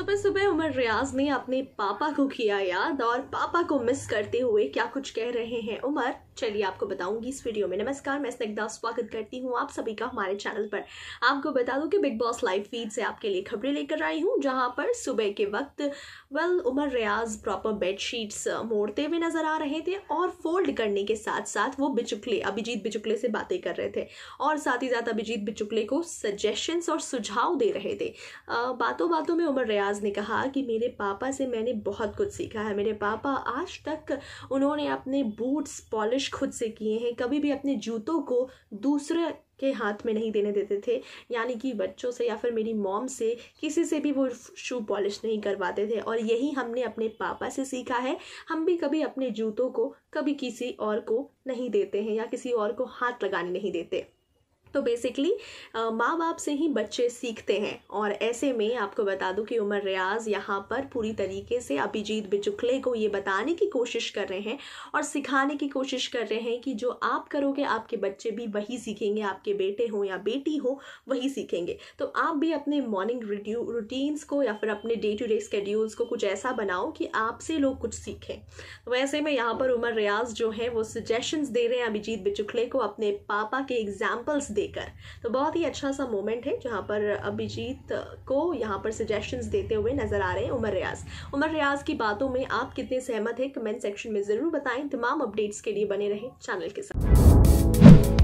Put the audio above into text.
सुबह सुबह उमर रियाज ने अपने पापा को किया याद और पापा को मिस करते हुए क्या कुछ कह रहे हैं उमर चलिए आपको बताऊंगी इस वीडियो में नमस्कार मैं स्निग्धा स्वागत करती हूँ आप सभी का हमारे चैनल पर आपको बता दूं कि बिग बॉस लाइव फीड से आपके लिए खबरें लेकर आई हूँ जहां पर सुबह के वक्त वेल उमर रियाज प्रॉपर बेडशीट्स मोड़ते हुए नजर आ रहे थे और फोल्ड करने के साथ साथ वो बिचुकले अभिजीत बिचुकले से बातें कर रहे थे और साथ ही साथ अभिजीत बिचुकले को सजेशंस और सुझाव दे रहे थे बातों बातों में उमर रियाज फयाज ने कहा कि मेरे पापा से मैंने बहुत कुछ सीखा है मेरे पापा आज तक उन्होंने अपने बूट्स पॉलिश खुद से किए हैं कभी भी अपने जूतों को दूसरे के हाथ में नहीं देने देते थे यानी कि बच्चों से या फिर मेरी मॉम से किसी से भी वो शू पॉलिश नहीं करवाते थे और यही हमने अपने पापा से सीखा है हम भी कभी अपने जूतों को कभी किसी और को नहीं देते हैं या किसी और को हाथ लगाने नहीं देते तो बेसिकली माँ बाप से ही बच्चे सीखते हैं और ऐसे में आपको बता दूं कि उमर रियाज यहाँ पर पूरी तरीके से अभिजीत बिचुकले को ये बताने की कोशिश कर रहे हैं और सिखाने की कोशिश कर रहे हैं कि जो आप करोगे आपके बच्चे भी वही सीखेंगे आपके बेटे हों या बेटी हो वही सीखेंगे तो आप भी अपने मॉर्निंग रूटीन्स को या फिर अपने डे टू डे स्कड्यूल्स को कुछ ऐसा बनाओ कि आपसे लोग कुछ सीखें वैसे तो में यहाँ पर उमर रियाज जो है वो सजेशन्स दे रहे हैं अभिजीत बिचुकले को अपने पापा के एग्जाम्पल्स देकर तो बहुत ही अच्छा सा मोमेंट है जहाँ पर अभिजीत को यहाँ पर सजेशंस देते हुए नज़र आ रहे हैं उमर रियाज उमर रियाज की बातों में आप कितने सहमत हैं कमेंट सेक्शन में ज़रूर बताएं तमाम अपडेट्स के लिए बने रहें चैनल के साथ